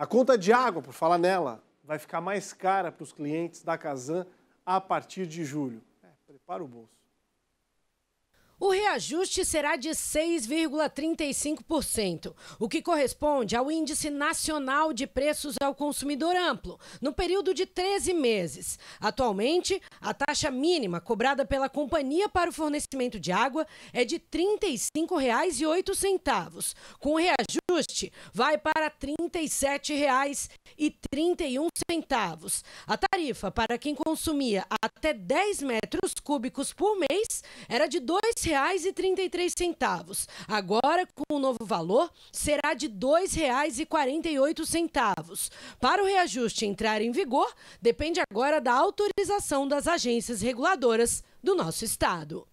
A conta de água, por falar nela, vai ficar mais cara para os clientes da Casan a partir de julho. É, prepara o bolso reajuste será de 6,35%, o que corresponde ao Índice Nacional de Preços ao Consumidor Amplo, no período de 13 meses. Atualmente, a taxa mínima cobrada pela companhia para o fornecimento de água é de R$ 35,08. Com o reajuste, vai para R$ 37,31. A tarifa para quem consumia até 10 metros cúbicos por mês era de R$ 2,00 2,33. Agora, com o novo valor, será de R$ 2,48. Para o reajuste entrar em vigor, depende agora da autorização das agências reguladoras do nosso estado.